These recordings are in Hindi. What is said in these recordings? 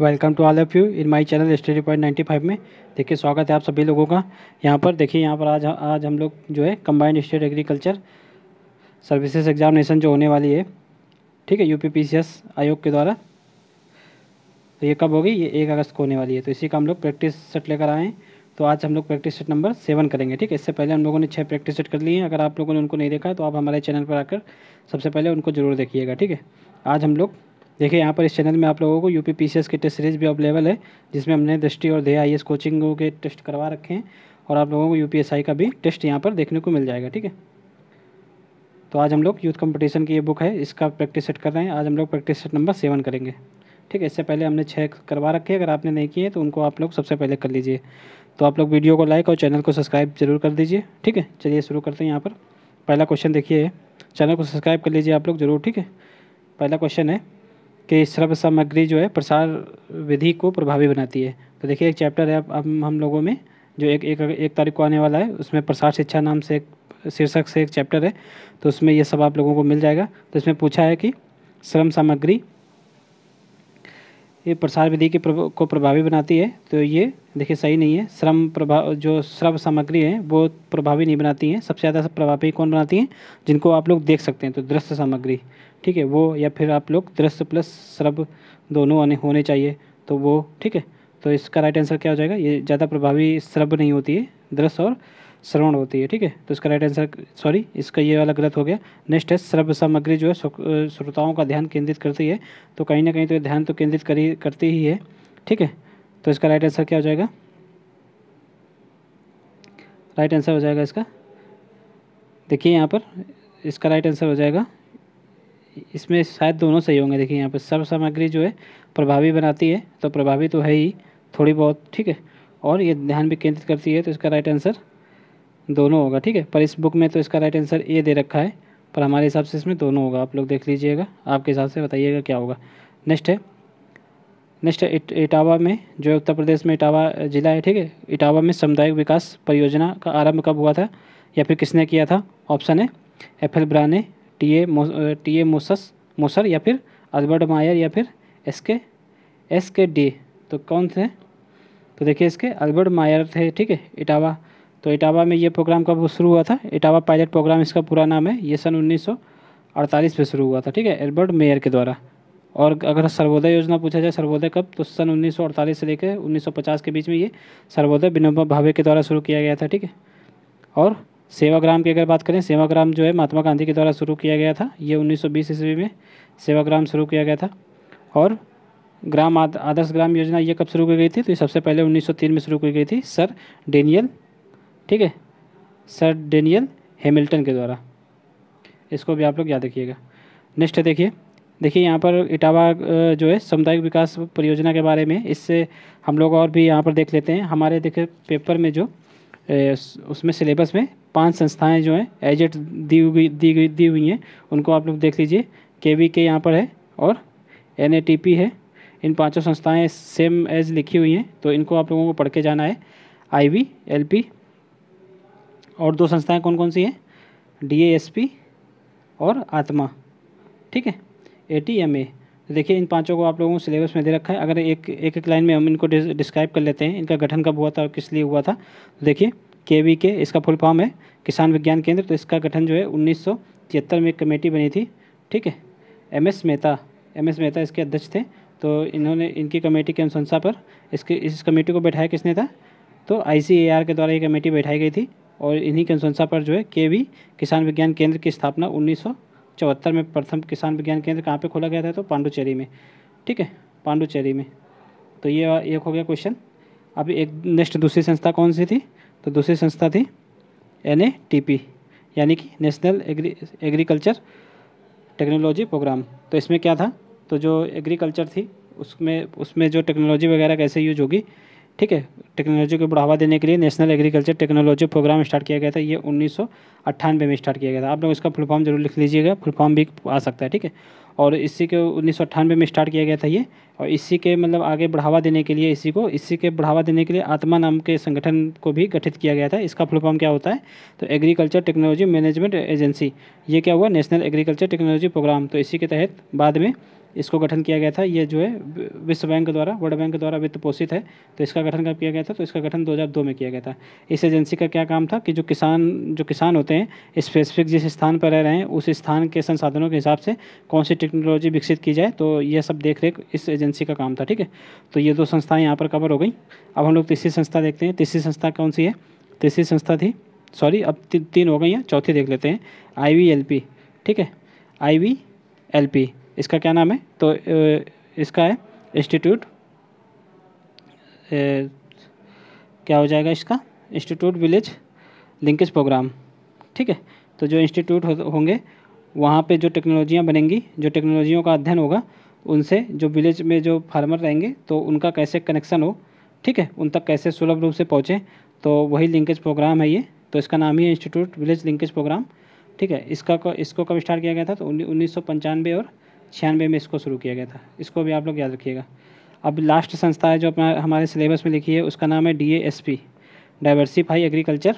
Welcome to all of you in my channel study point ninety five में देखिए स्वागत है आप सभी लोगों का यहाँ पर देखिए यहाँ पर आज आज हम लोग जो है combined state agriculture services examination जो होने वाली है ठीक है यूपीपीसीएस आयोग के द्वारा तो ये कब होगी ये एक अगस्त को होने वाली है तो इसी का हम लोग प्रैक्टिस सेट लेकर आएँ तो आज हम लोग प्रैक्टिस सेट नंबर सेवन करेंगे ठीक है इससे पहले हम लोगों ने छः प्रैक्टिस सेट कर लिए हैं अगर आप लोगों ने उनको नहीं देखा तो आप हमारे चैनल पर आकर सबसे पहले उनको ज़रूर देखिएगा ठीक है आज हम लोग देखिए यहाँ पर इस चैनल में आप लोगों को यूपी पीसीएस की टेस्ट सीरीज़ भी अवेलेबल है जिसमें हमने दृष्टि और देहा आई कोचिंग के टेस्ट करवा रखे हैं और आप लोगों को आई का भी टेस्ट यहाँ पर देखने को मिल जाएगा ठीक है तो आज हम लोग यूथ कंपटीशन की ये बुक है इसका प्रैक्टिस सेट कर रहे हैं आज हम लोग प्रैक्टिस सेट नंबर सेवन करेंगे ठीक है इससे पहले हमने छः करवा रखे हैं अगर आपने नहीं किए तो उनको आप लोग सबसे पहले कर लीजिए तो आप लोग वीडियो को लाइक और चैनल को सब्सक्राइब जरूर कर दीजिए ठीक है चलिए शुरू करते हैं यहाँ पर पहला क्वेश्चन देखिए चैनल को सब्सक्राइब कर लीजिए आप लोग ज़रूर ठीक है पहला क्वेश्चन है के श्रव सामग्री जो है प्रसार विधि को प्रभावी बनाती है तो देखिए एक चैप्टर है अब हम लोगों में जो एक एक एक तारीख को आने वाला है उसमें प्रसार शिक्षा नाम से एक शीर्षक से एक चैप्टर है तो उसमें ये सब आप लोगों को मिल जाएगा तो इसमें पूछा है कि श्रम सामग्री ये प्रसार विधि की को प्रभावी बनाती है तो ये देखिए सही नहीं है श्रम प्रभाव जो श्रव सामग्री है वो प्रभावी नहीं बनाती हैं सबसे ज़्यादा प्रभावी कौन बनाती हैं जिनको आप लोग देख सकते हैं तो दृश्य सामग्री ठीक है वो या फिर आप लोग दृश्य प्लस श्रब दोनों आने होने चाहिए तो वो ठीक है तो इसका राइट आंसर क्या हो जाएगा ये ज़्यादा प्रभावी श्रब नहीं होती है दृश्य और श्रवण होती है ठीक है तो इसका राइट आंसर सॉरी इसका ये वाला गलत हो गया नेक्स्ट है श्रव सामग्री जो है श्रोताओं का ध्यान केंद्रित करती है तो कहीं ना कहीं तो ध्यान तो केंद्रित करी करती ही है ठीक है तो इसका राइट आंसर क्या हो जाएगा राइट आंसर हो जाएगा इसका देखिए यहाँ पर इसका राइट आंसर हो जाएगा इसमें शायद दोनों सही होंगे देखिए यहाँ पर सब सामग्री जो है प्रभावी बनाती है तो प्रभावी तो है ही थोड़ी बहुत ठीक है और ये ध्यान भी केंद्रित करती है तो इसका राइट आंसर दोनों होगा ठीक है पर इस बुक में तो इसका राइट आंसर ए दे रखा है पर हमारे हिसाब से इसमें दोनों होगा आप लोग देख लीजिएगा आपके हिसाब से बताइएगा क्या होगा नेक्स्ट है नेक्स्ट है इट, इटावा में जो उत्तर प्रदेश में इटावा जिला है ठीक है इटावा में सामुदायिक विकास परियोजना का आरंभ कब हुआ था या फिर किसने किया था ऑप्शन है एफ एल ब्रा ने टी ए टी ए मोसस मोसर या फिर अल्बर्ट मायर या फिर एस के एस के डी तो कौन थे तो देखिए इसके अल्बर्ट मायर थे ठीक है इटावा तो इटावा में ये प्रोग्राम कब शुरू हुआ था इटावा पायलट प्रोग्राम इसका पूरा नाम है ये सन 1948 में शुरू हुआ था ठीक है एल्बर्ट मेयर के द्वारा और अगर सर्वोदय योजना पूछा जाए सर्वोदय कब तो सन 1948 से लेकर 1950 के बीच में ये सर्वोदय विनोबा भावे के द्वारा शुरू किया गया था ठीक है और सेवाग्राम की अगर बात करें सेवाग्राम जो है महात्मा गांधी के द्वारा शुरू किया गया था ये 1920 ईस्वी में सेवाग्राम शुरू किया गया था और ग्राम आदर्श ग्राम योजना ये कब शुरू की गई थी तो ये सबसे पहले 1903 में शुरू की गई थी सर डेनियल ठीक है सर डेनियल हेमिल्टन के द्वारा इसको भी आप लोग याद रखिएगा नेक्स्ट है देखिए देखिए यहाँ पर इटावा जो है सामुदायिक विकास परियोजना के बारे में इससे हम लोग और भी यहाँ पर देख लेते हैं हमारे देखिए पेपर में जो उसमें सिलेबस में पांच संस्थाएं जो हैं एजेट दी हुई दी गई दी हुई हैं उनको आप लोग देख लीजिए के वी के यहाँ पर है और एन है इन पांचों संस्थाएं सेम एज लिखी हुई हैं तो इनको आप लोगों को पढ़ के जाना है आई वी एल पी और दो संस्थाएं कौन कौन सी हैं डी ए एस पी और आत्मा ठीक है ए टी एम ए देखिए इन पांचों को आप लोगों को सिलेबस में दे रखा है अगर एक एक एक लाइन में हम इनको डिस्क्राइब कर लेते हैं इनका गठन कब हुआ था और किस लिए हुआ था देखिए के वी के इसका फुल फॉर्म है किसान विज्ञान केंद्र तो इसका गठन जो है उन्नीस में एक कमेटी बनी थी ठीक है M S Mehta M S Mehta इसके अध्यक्ष थे तो इन्होंने इनकी कमेटी के अनुशंसा पर इसके इस कमेटी को बैठाया किसने था तो आई के द्वारा ये कमेटी बैठाई गई थी और इन्हीं की अनुशंसा पर जो है के वी किसान विज्ञान केंद्र की स्थापना उन्नीस चौहत्तर में प्रथम किसान विज्ञान केंद्र कहाँ पे खोला गया था तो पांडुचेरी में ठीक है पांडुचेरी में तो ये एक हो गया क्वेश्चन अब एक नेक्स्ट दूसरी संस्था कौन सी थी तो दूसरी संस्था थी एन यानी कि national agri agriculture technology programme तो इसमें क्या था तो जो एग्रीकल्चर थी उसमें उसमें जो टेक्नोलॉजी वगैरह कैसे यूज होगी ठीक है टेक्नोलॉजी को बढ़ावा देने के लिए national agriculture technology programme start किया गया था ये उन्नीस में स्टार्ट किया गया था आप लोग इसका फुल फॉर्म जरूर लिख लीजिएगा फुल फॉर्म भी आ सकता है ठीक है और इसी के उन्नीस में स्टार्ट किया गया था ये और इसी के मतलब आगे बढ़ावा देने के लिए इसी को इसी के बढ़ावा देने के लिए आत्मा नाम के संगठन को भी गठित किया गया था इसका फुल फॉर्म क्या होता है तो एग्रीकल्चर टेक्नोलॉजी मैनेजमेंट एजेंसी ये क्या हुआ नेशनल एग्रीकल्चर टेक्नोलॉजी प्रोग्राम तो इसी के तहत बाद में इसको गठन किया गया था ये जो है विश्व बैंक द्वारा वर्ल्ड बैंक द्वारा वित्त पोषित है तो इसका गठन कब किया गया था तो इसका गठन 2002 में किया गया था इस एजेंसी का क्या काम था कि जो किसान जो किसान होते हैं स्पेसिफिक जिस स्थान पर रह रहे हैं उस स्थान के संसाधनों के हिसाब से कौन सी टेक्नोलॉजी विकसित की जाए तो यह सब देख रेख इस एजेंसी का काम था ठीक है तो ये दो संस्थाएँ यहाँ पर कवर हो गई अब हम लोग तीसरी संस्था देखते हैं तीसरी संस्था कौन सी है तीसरी संस्था थी सॉरी अब ती, तीन हो गई हैं चौथी देख लेते हैं आई ठीक है आई इसका क्या नाम है तो इसका है इंस्टीट्यूट क्या हो जाएगा इसका इंस्टीट्यूट विलेज लिंकेज प्रोग्राम ठीक है तो जो इंस्टीट्यूट होंगे वहाँ पे जो टेक्नोलॉजियाँ बनेंगी जो टेक्नोलॉजियों का अध्ययन होगा उनसे जो विलेज में जो फार्मर रहेंगे तो उनका कैसे कनेक्शन हो ठीक है उन तक कैसे सुलभ रूप से पहुँचें तो वही लिंकेज प्रोग्राम है ये तो इसका नाम ही है इंस्टीट्यूट विलेज लिंकेज प्रोग्राम ठीक है इसका इसको कब स्टार्ट किया गया था तो उन्नीस सौ पंचानवे और छियानवे में इसको शुरू किया गया था इसको भी आप लोग याद रखिएगा अब लास्ट संस्था है जो अपना हमारे सिलेबस में लिखी है उसका नाम है D S P diversify agriculture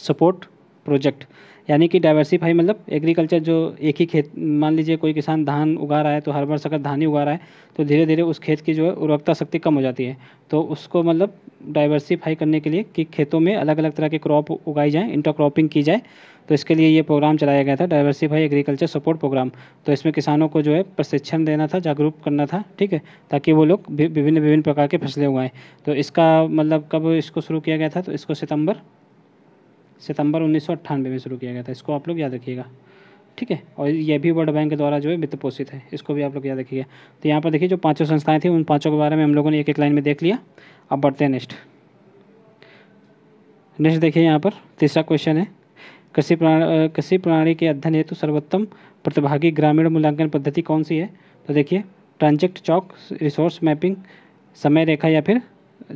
support project यानी कि डाइवर्सीफाई मतलब एग्रीकल्चर जो एक ही खेत मान लीजिए कोई किसान धान उगा रहा है तो हर वर्ष अगर धान ही उगा रहा है तो धीरे धीरे उस खेत की जो है उर्वरकता शक्ति कम हो जाती है तो उसको मतलब डाइवर्सीफाई करने के लिए कि खेतों में अलग अलग तरह के क्रॉप उगाई जाएँ इंटरक्रॉपिंग की जाए तो इसके लिए ये प्रोग्राम चलाया गया था डाइवर्सिफाई एग्रीकल्चर सपोर्ट प्रोग्राम तो इसमें किसानों को जो है प्रशिक्षण देना था जागरूक करना था ठीक है ताकि वो लोग विभिन्न विभिन्न प्रकार के फसलें उगाएँ तो इसका मतलब कब इसको शुरू किया गया था तो इसको सितम्बर सितंबर उन्नीस में शुरू किया गया था इसको आप लोग याद रखिएगा ठीक है और यह भी वर्ल्ड बैंक के द्वारा जो है वित्त पोषित है इसको भी आप लोग याद रखिएगा तो यहाँ पर देखिए जो पांचों संस्थाएं थी उन पांचों के बारे में हम लोगों ने एक एक लाइन में देख लिया अब बढ़ते हैं नेक्स्ट नेक्स्ट देखिए यहाँ पर तीसरा क्वेश्चन है कृषि प्रणाली कृषि प्रणाली के अध्ययन हेतु सर्वोत्तम प्रतिभागी ग्रामीण मूल्यांकन पद्धति कौन सी है तो देखिए ट्रांजेक्ट चौक रिसोर्स मैपिंग समय रेखा या फिर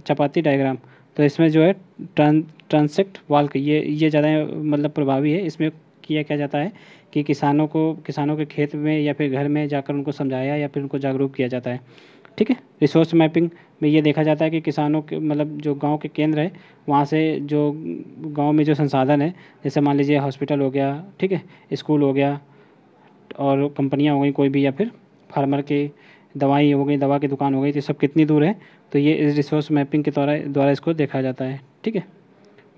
चपाती डायग्राम तो इसमें जो है ट्रां ट्रांसेक्ट वाल्क ये ये ज़्यादा मतलब प्रभावी है इसमें किया क्या जाता है कि किसानों को किसानों के खेत में या फिर घर में जाकर उनको समझाया या फिर उनको जागरूक किया जाता है ठीक है रिसोर्स मैपिंग में ये देखा जाता है कि किसानों के मतलब जो गांव के केंद्र है वहाँ से जो गांव में जो संसाधन है जैसे मान लीजिए हॉस्पिटल हो गया ठीक है स्कूल हो गया और कंपनियाँ हो गई कोई भी या फिर फार्मर की दवाई हो गई दवा की दुकान हो गई तो सब कितनी दूर है तो ये इस रिसोर्स मैपिंग के द्वारा द्वारा इसको देखा जाता है ठीक है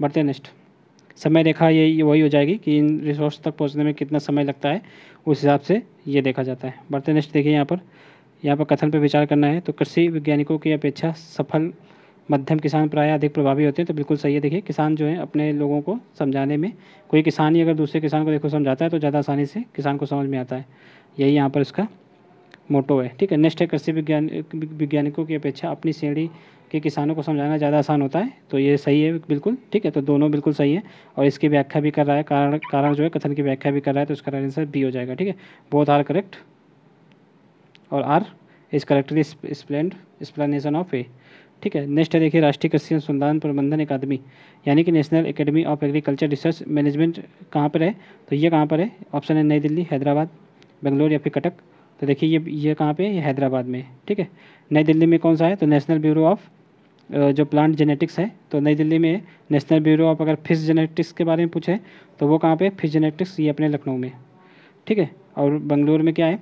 बढ़ते नेक्स्ट समय रेखा ये वही हो जाएगी कि इन रिसोर्स तक पहुंचने में कितना समय लगता है उस हिसाब से ये देखा जाता है बढ़ते नेक्स्ट देखिए यहाँ पर यहाँ पर कथन पर विचार करना है तो कृषि वैज्ञानिकों की अपेक्षा सफल मध्यम किसान प्राय अधिक प्रभावी होते हैं तो बिल्कुल सही है देखिए किसान जो है अपने लोगों को समझाने में कोई किसान ही अगर दूसरे किसान को देखो समझाता है तो ज़्यादा आसानी से किसान को समझ में आता है यही यहाँ पर इसका मोटो है ठीक है नेक्स्ट है कृषि विज्ञान वैज्ञानिकों की अपेक्षा अपनी श्रेणी के किसानों को समझाना ज़्यादा आसान होता है तो ये सही है बिल्कुल ठीक है तो दोनों बिल्कुल सही है और इसकी व्याख्या भी कर रहा है कारण कारण जो है कथन की व्याख्या भी कर रहा है तो उसका आंसर बी हो जाएगा ठीक है बहुत आर करेक्ट और are is correctly explained explanation of a ठीक है नेक्स्ट है देखिए राष्ट्रीय कृषि अनुसंधान प्रबंधन अकादमी यानी कि national academy of agriculture research management कहाँ पर है तो ये कहाँ पर है ऑप्शन है नई दिल्ली हैदराबाद बेंगलोर या फिर कटक तो देखिए ये ये कहाँ पे है हैदराबाद में ठीक है नई दिल्ली में कौन सा है तो नेशनल ब्यूरो ऑफ जो प्लांट जेनेटिक्स है तो नई दिल्ली में नेशनल ब्यूरो ऑफ अगर फिश जेनेटिक्स के बारे में पूछे तो वो कहाँ पे फिश जेनेटिक्स ये अपने लखनऊ में ठीक है और बंगलोर में क्या है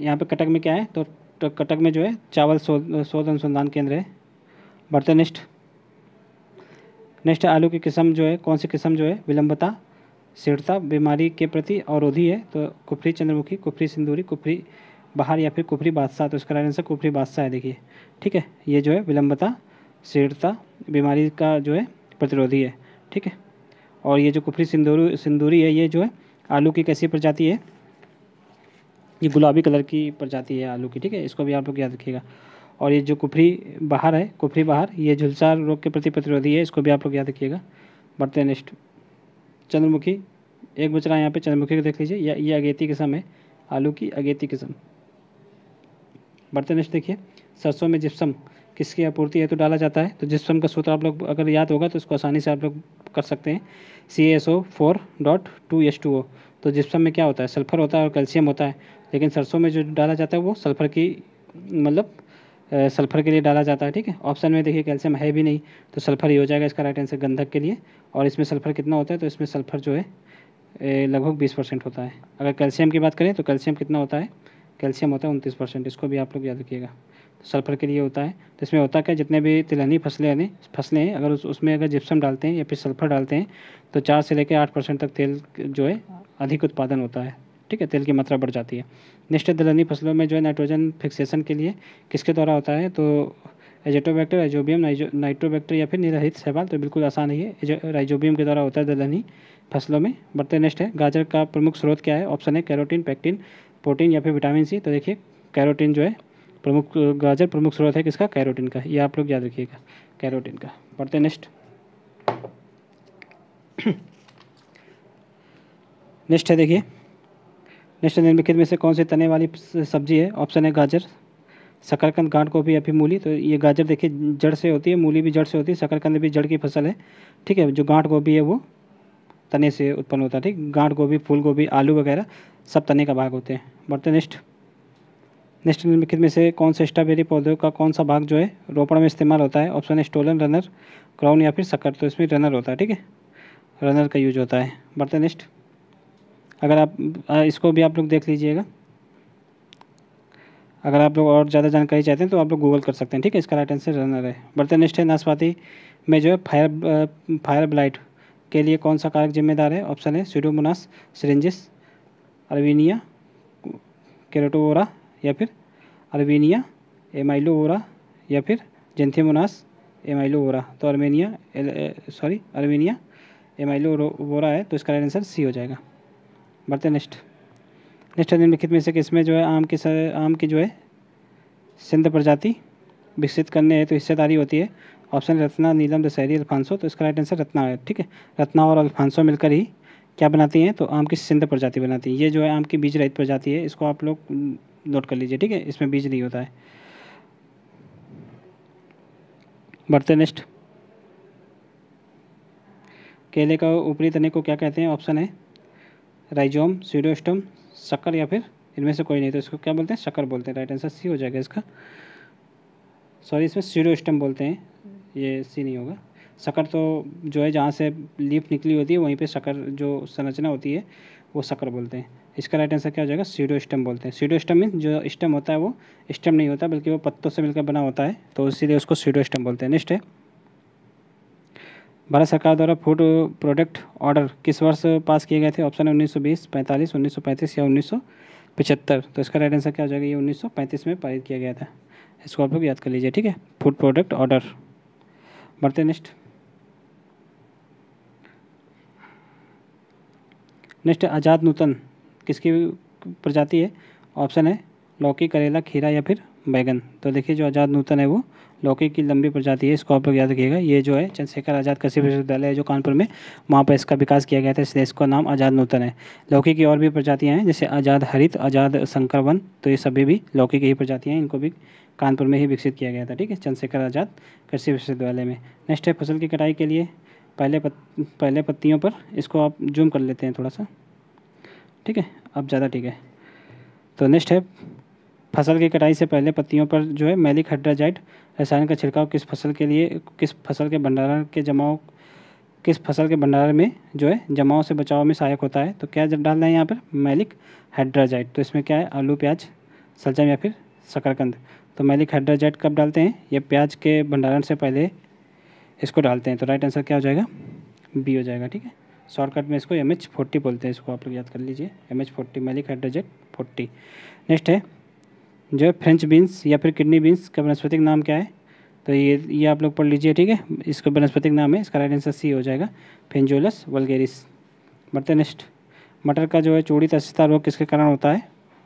यहाँ पे कटक में क्या है तो, तो कटक में जो है चावल शोध शोध अनुसंधान केंद्र है बढ़ते नेक्स्ट नेक्स्ट आलू की किस्म जो है कौन सी किस्म जो है विलंबता शीर्षता बीमारी के प्रति अवरोधी है तो कुफरी चंद्रमुखी कुफरी सिंदूरी कुफरी बाहर या फिर कुफरी बादशाह तो इसका आंसर कुफरी बादशाह है देखिए ठीक है ये जो है विलंबता शीर्षता बीमारी का जो है प्रतिरोधी है ठीक है और ये जो कुफरी सिंदूरी सिंदूरी है ये जो है आलू की कैसी प्रजाति है ये गुलाबी कलर की प्रजाति है आलू की ठीक है इसको भी आप लोग याद रखिएगा और ये जो कुफरी बाहर है कुफरी बाहर ये झुलसार रोग के प्रति प्रतिरोधी है इसको भी आप लोग याद रखिएगा बढ़ते हैं नेक्स्ट चंद्रमुखी एक बच रहा है यहाँ पे चंद्रमुखी को देख लीजिए या ये अगेती किस्म है आलू की अगेती किस्म बढ़ते नेक्स्ट देखिए सरसों में जिप्सम किसकी आपूर्ति है तो डाला जाता है तो जिप्सम का सूत्र आप लोग अगर याद होगा तो इसको आसानी से आप लोग कर सकते हैं C S O four dot two S two O तो जिप्सम में क्या होता है सल्फर होता है और कैल्शियम होता है लेकिन सरसों में जो डाला जाता है वो सल्फ़र की मतलब सल्फ़र के लिए डाला जाता है ठीक है ऑप्शन में देखिए कैल्शियम है भी नहीं तो सल्फ़र ही हो जाएगा इसका राइट आंसर गंधक के लिए और इसमें सल्फ़र कितना होता है तो इसमें सल्फ़र जो है लगभग बीस परसेंट होता है अगर कैल्शियम की बात करें तो कैल्शियम कितना होता है कैल्शियम होता है उनतीस परसेंट इसको भी आप लोग याद रखिएगा तो सल्फ़र के लिए होता है तो इसमें होता क्या जितने भी तिलहनी फसलें हैं फसलें हैं अगर उस उसमें अगर जिप्सम डालते हैं या फिर सल्फ़र डालते हैं तो चार से लेकर आठ परसेंट तक तेल जो है अधिक उत्पादन होता है ठीक है तेल की मात्रा बढ़ जाती है निष्ठ दलहनी फसलों में जो है नाइट्रोजन फिक्सेशन के लिए किसके द्वारा होता है तो एजेटोबैक्टर एजोबियम नाइट्रोबैक्टर या फिर निरहित सहवाल तो बिल्कुल आसान ही है राइजोबियम के द्वारा होता है दलहनी फसलों में बढ़ते नेक्स्ट है गाजर का प्रमुख स्रोत क्या है ऑप्शन है कैरोटीन पैक्टिन प्रोटीन या फिर विटामिन सी तो देखिए कैरोटीन जो है प्रमुख गाजर प्रमुख स्रोत है किसका कैरोटीन का ये आप लोग याद रखिएगा कैरोटीन का बढ़ते नेक्स्ट नेक्स्ट है देखिए नेक्स्ट निम्नलिखित में से कौन सी तने वाली सब्जी है ऑप्शन है गाजर शकरकंद गांठ को भी अभी मूली तो ये गाजर देखिए जड़ से होती है मूली भी जड़ से होती है शकरकंद भी जड़ की फसल है ठीक है जो गांठ गोभी है वो तने से उत्पन्न होता है ठीक गांठ गोभी फूल गोभी आलू वगैरह सब तने का भाग होते हैं बढ़ते नेक्स्ट नेक्स्ट निम्नलिखित में से कौन से स्ट्रॉबेरी पौधों का कौन सा भाग जो है रोपण में इस्तेमाल होता है ऑप्शन है स्टोलन रनर क्राउन या फिर शक्कर तो इसमें रनर होता है ठीक है रनर का यूज होता है बढ़ते नेक्स्ट अगर आप इसको भी आप लोग देख लीजिएगा अगर आप लोग और ज़्यादा जानकारी चाहते हैं तो आप लोग गूगल कर सकते हैं ठीक है इसका राइट आंसर रनर है बर्तन निष्ठ नाशपाती में जो है फायर फायर ब्लाइट के लिए कौन सा कारक जिम्मेदार है ऑप्शन है सीडोमोनास सरेंजिस अरवीनिया केरेटोवोरा या फिर अरवीनिया एमाइलोवोरा या फिर जेंथेमोनास एमाइलोवोरा तो अर्मेनिया सॉरी अर्मेनिया एमाइलोवोरा है तो इसका राइट आंसर सी हो जाएगा बढ़ते नेक्स्ट नेक्स्ट निम्नलिखित में से किसमें जो है आम की आम की जो है सिंध प्रजाति विकसित करने है तो हिस्सेदारी होती है ऑप्शन रत्ना नीलम दशहरी अल्फांसो तो इसका राइट आंसर रत्ना है ठीक है रत्ना और अल्फांसो मिलकर ही क्या बनाती हैं तो आम की सिंध प्रजाति बनाती है ये जो है आम की बीज रहित प्रजाति है इसको आप लोग नोट कर लीजिए ठीक है इसमें बीज नहीं होता है बढ़ते नेक्स्ट केले का ऊपरी तने को क्या कहते हैं ऑप्शन है राइजोम सीडोस्टम शक्कर या फिर इनमें से कोई नहीं तो इसको क्या बोलते हैं शक्कर बोलते हैं राइट आंसर सी हो जाएगा इसका सॉरी इसमें सीडोस्टम बोलते हैं ये सी नहीं होगा शक्कर तो जो है जहाँ से लीफ निकली होती है वहीं पे शक्कर जो संरचना होती है वो शक्कर बोलते हैं इसका राइट आंसर क्या हो जाएगा सीडो स्टम बोलते हैं सीडो स्टम मीन जो स्टम होता है वो स्टम नहीं होता बल्कि वो पत्तों से मिलकर बना होता है तो इसीलिए उसको सीडो स्टम बोलते हैं नेक्स्ट है भारत सरकार द्वारा फूड प्रोडक्ट ऑर्डर किस वर्ष पास किए गए थे ऑप्शन है उन्नीस 1920, 45, 1935 या उन्नीस तो इसका राइट आंसर क्या हो जाएगा ये 1935 में पारित किया गया था इसको आप लोग याद कर लीजिए ठीक है फूड प्रोडक्ट ऑर्डर बढ़ते नेक्स्ट नेक्स्ट आज़ाद नूतन किसकी प्रजाति है ऑप्शन है लौकी करेला खीरा या फिर बैगन तो देखिए जो आज़ाद नूतन है वो लौकी की लंबी प्रजाति है इसको आप लोग याद रखिएगा ये जो है चंद्रशेखर आज़ाद कृषि विश्वविद्यालय है जो कानपुर में वहाँ पर इसका विकास किया गया था इसलिए इसका नाम आज़ाद नूतन है लौकी की और भी प्रजातियाँ हैं जैसे आज़ाद हरित आज़ाद शंकरवन तो ये सभी भी लौकी की ही प्रजातियाँ हैं इनको भी कानपुर में ही विकसित किया गया था ठीक है चंद्रशेखर आज़ाद कृषि विश्वविद्यालय में नेक्स्ट है फसल की कटाई के लिए पहले पत, पहले पत्तियों पर इसको आप जूम कर लेते हैं थोड़ा सा ठीक है अब ज़्यादा ठीक है तो नेक्स्ट है फसल की कटाई से पहले पत्तियों पर जो है मैलिक हाइड्राजाइट रसायन का छिड़काव किस फसल के लिए किस फसल के भंडारण के जमाव किस फसल के भंडारण में जो है जमाव से बचाव में सहायक होता है तो क्या डालना है यहाँ पर मैलिक हाइड्राजाइट तो इसमें क्या है आलू प्याज सलजम या फिर शकरकंद तो मैलिक हाइड्राजाइट कब डालते हैं या प्याज के भंडारण से पहले इसको डालते हैं तो राइट आंसर क्या हो जाएगा बी हो जाएगा ठीक है शॉर्टकट में इसको एम एच फोर्टी बोलते हैं इसको आप लोग याद कर लीजिए M H forty maleic hydrazide forty next है जो है फ्रेंच बीन्स या फिर किडनी बीन्स का वनस्पतिक नाम क्या है तो ये ये आप लोग पढ़ लीजिए ठीक है इसका वनस्पतिक नाम है इसका राइट आंसर सी हो जाएगा फेंजोलस वलगेरिस बढ़ते नेक्स्ट मटर का जो है चूड़ी तस्ता रोग किसके कारण होता है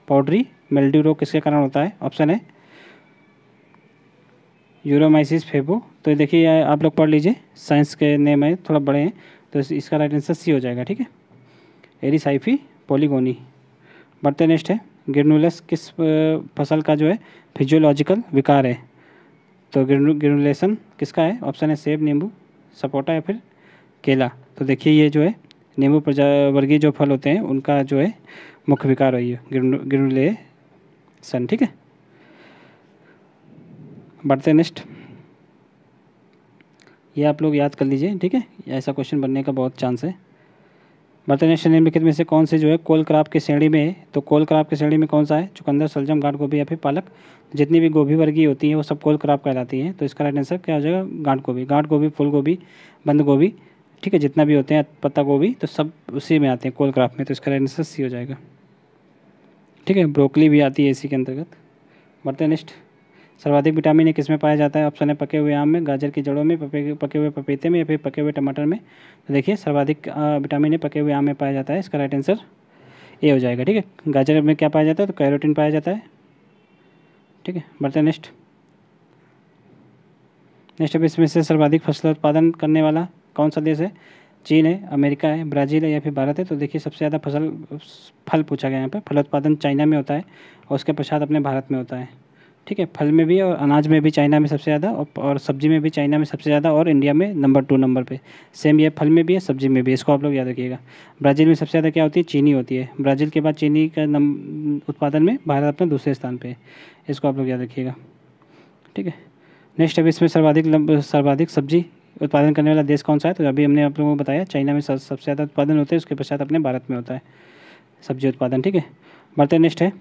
पाउडरी मेल्ड्यू रोग किसके कारण होता है ऑप्शन है यूरोमाइसिस फेबो तो देखिए आप लोग पढ़ लीजिए साइंस के नेम है थोड़ा बड़े हैं तो इसका राइट आंसर सी हो जाएगा ठीक है एरिसाइफी पोलिगोनी बढ़ते नेक्स्ट है ग्रेनुलस किस फसल का जो है फिजियोलॉजिकल विकार है तो ग्रेनुलेशन किसका है ऑप्शन है सेब नींबू सपोटा या फिर केला तो देखिए ये जो है नींबू प्रजा वर्गीय जो फल होते हैं उनका जो है मुख्य विकार है ये ग्रेनुलेशन ठीक है बढ़ते नेक्स्ट ये आप लोग याद कर लीजिए ठीक है ऐसा क्वेश्चन बनने का बहुत चांस है या निम्नलिखित में से कौन से जो है कोल क्राप की श्रेणी में है तो कोल क्राप की श्रेणी में कौन सा है चुकंदर सलजम गांठ गोभी या फिर पालक जितनी भी गोभी वर्गीय होती है वो सब कोल क्राप कहलाती है तो इसका राइट आंसर क्या हो जाएगा गांठ गोभी गांठ गोभी फूल गोभी बंद गोभी ठीक है जितना भी होते हैं पत्ता गोभी तो सब उसी में आते हैं कोल क्राप में तो इसका राइट आंसर सी हो जाएगा ठीक है ब्रोकली भी आती है इसी के अंतर्गत बर्तनिस्ट सर्वाधिक विटामिन ए में पाया जाता है ऑप्शन है पके हुए आम में गाजर की जड़ों में पके पके हुए पपीते में या फिर पके हुए टमाटर में तो देखिए सर्वाधिक विटामिन ए पके हुए आम में पाया जाता है इसका राइट आंसर ए हो जाएगा ठीक है गाजर में क्या पाया जाता है तो कैरोटीन पाया जाता है ठीक है बढ़ते नेक्स्ट नेक्स्ट अब इसमें से सर्वाधिक फसल उत्पादन करने वाला कौन सा देश है चीन है अमेरिका है ब्राज़ील है या फिर भारत है तो देखिए सबसे ज़्यादा फसल फल पूछा गया यहाँ पर फल उत्पादन चाइना में होता है और उसके पश्चात अपने भारत में होता है ठीक है फल में भी और अनाज में भी चाइना में सबसे ज़्यादा और, और सब्ज़ी में भी चाइना में सबसे ज़्यादा और इंडिया में नंबर टू नंबर पे सेम ये फल में भी है सब्ज़ी में भी इसको आप लोग याद रखिएगा ब्राज़ील में सबसे ज़्यादा क्या होती है चीनी होती है ब्राज़ील के बाद चीनी का नम उत्पादन में भारत अपना दूसरे स्थान पर इसको आप लोग याद रखिएगा ठीक है नेक्स्ट अभी इसमें सर्वाधिक सर्वाधिक सब्जी उत्पादन करने वाला देश कौन सा है तो अभी हमने आप लोगों को बताया चाइना में सबसे ज़्यादा उत्पादन होता है उसके पश्चात अपने भारत में होता है सब्जी उत्पादन ठीक है बढ़ते नेक्स्ट है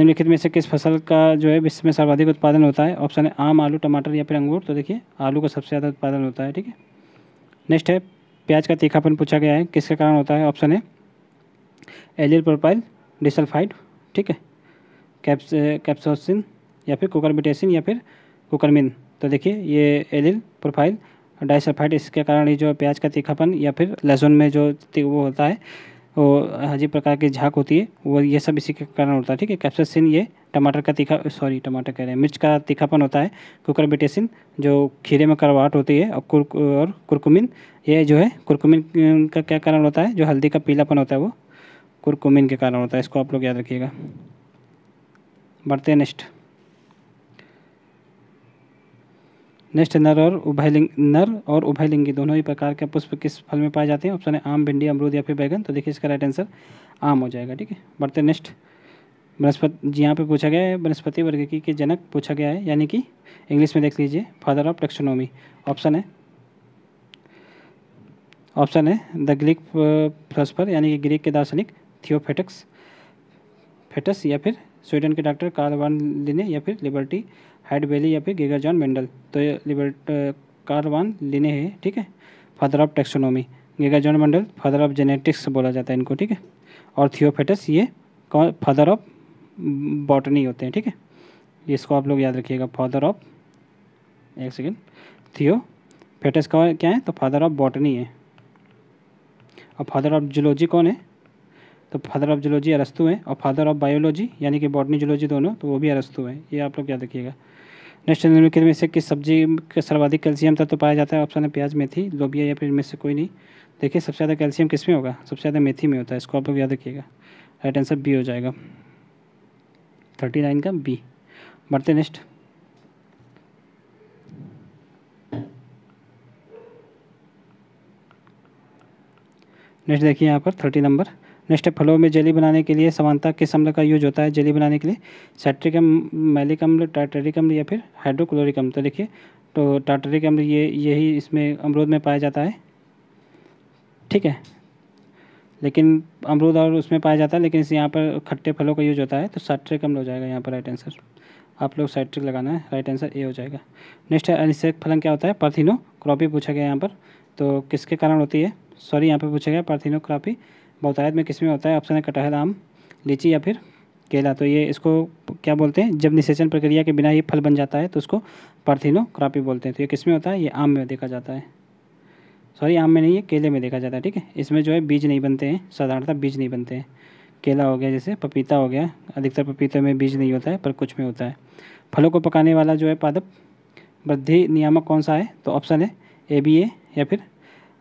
निम्नलिखित में से किस फसल का जो है विश्व में सर्वाधिक उत्पादन होता है ऑप्शन है आम आलू टमाटर या फिर अंगूर तो देखिए आलू का सबसे ज़्यादा उत्पादन होता है ठीक है नेक्स्ट है प्याज का तीखापन पूछा गया है किसके कारण होता है ऑप्शन है एलियल प्रोपाइल डिसल्फाइड ठीक है कैप्स कैप्सोसिन या फिर कुकरबिटेसिन या फिर कुकरमिन तो देखिए ये एलिल प्रोफाइल डाइसल्फाइड इसके कारण ही जो प्याज का तीखापन या फिर लहसुन में जो वो होता है अजीब हाँ प्रकार की झाक होती है वो ये सब इसी के कारण होता है ठीक है कैप्सिन ये टमाटर का तीखा सॉरी टमाटर कह रहे हैं मिर्च का तीखापन होता है कुकरबिटेसिन जो खीरे में करवाहट होती है और कुर और कुरकुमिन ये जो है कुरकुमिन का क्या कारण होता है जो हल्दी का पीलापन होता है वो कुरकुमिन के कारण होता है इसको आप लोग याद रखिएगा बढ़ते हैं नेक्स्ट नेक्स्ट नर और उभयलिंग नर और उभयलिंगी दोनों ही प्रकार के पुष्प किस फल में पाए जाते हैं ऑप्शन है आम भिंडी अमरूद या फिर बैगन तो देखिए इसका राइट आंसर आम हो जाएगा ठीक है बढ़ते नेक्स्ट वनस्पति जी यहाँ पे पूछा गया है वनस्पति वर्ग की के जनक पूछा गया है यानी कि इंग्लिश में देख लीजिए फादर ऑफ टेक्सोनोमी ऑप्शन है ऑप्शन है द ग्रीक फलसफर यानी कि ग्रीक के दार्शनिक थियोफेटक्स फेटस या फिर स्वीडन के डॉक्टर कार्लवान लिने या फिर लिबर्टी हेड वेली या फिर गेगर जॉन मेंडल तो ये लिबर्ट कार्लवान लिने है ठीक है father of taxonomy Gregor John Mendel father of genetics बोला जाता है इनको ठीक है और थियोफेटस ये कौन फादर ऑफ बॉटनी होते हैं ठीक है थीके? इसको आप लोग याद रखिएगा फादर ऑफ एक सेकेंड थियो फेटस का क्या है तो फादर ऑफ बॉटनी है और फादर ऑफ जुलॉजी कौन है तो फादर ऑफ जुलॉजी अरस्तु है और फादर ऑफ बायोलॉजी यानी कि बॉटनी जुलॉजी दोनों तो वो भी अरस्तु हैं ये आप लोग याद रखिएगा नेक्स्ट निम्नलिखित में से किस सब्जी का सर्वाधिक कैल्शियम तत्व तो पाया जाता है ऑप्शन है प्याज मेथी लोबिया या फिर में से कोई नहीं देखिए सबसे ज़्यादा कैल्शियम किस में होगा सबसे ज़्यादा मेथी में होता है इसको आप लोग याद रखिएगा राइट आंसर बी हो जाएगा थर्टी नाइन का बी बढ़ते नेक्स्ट नेक्स्ट देखिए यहाँ पर थर्टी नंबर नेक्स्ट है फलों में जेली बनाने के लिए समानता किस अम्ल का यूज होता है जेली बनाने के लिए सैट्रिक मैलिक अम्ल टाटरिक अम्ल या फिर हाइड्रोक्लोरिक अम्ल तो देखिए तो टाटरिक अम्ल ये यही इसमें अमरूद में पाया जाता है ठीक है लेकिन अमरूद और उसमें पाया जाता है लेकिन इस यहाँ पर खट्टे फलों का यूज होता है तो सैट्रिक अम्ल हो जाएगा यहाँ पर राइट आंसर आप लोग साइट्रिक लगाना है राइट आंसर ए हो जाएगा नेक्स्ट है अनिश्चित फलन क्या होता है पार्थिनो क्रॉपी पूछा गया यहाँ पर तो किसके कारण होती है सॉरी यहाँ पर पूछा गया पार्थिनो क्रॉपी बहुतायत में किसमें होता है ऑप्शन है कटहल आम लीची या फिर केला तो ये इसको क्या बोलते हैं जब निषेचन प्रक्रिया के बिना ये फल बन जाता है तो उसको क्रापी बोलते हैं तो ये किस में होता है ये आम में देखा जाता है सॉरी आम में नहीं है केले में देखा जाता है ठीक है इसमें जो है बीज नहीं बनते हैं साधारणतः बीज नहीं बनते हैं केला हो गया जैसे पपीता हो गया अधिकतर पपीते में बीज नहीं होता है पर कुछ में होता है फलों को पकाने वाला जो है पादप वृद्धि नियामक कौन सा है तो ऑप्शन है ए बी ए या फिर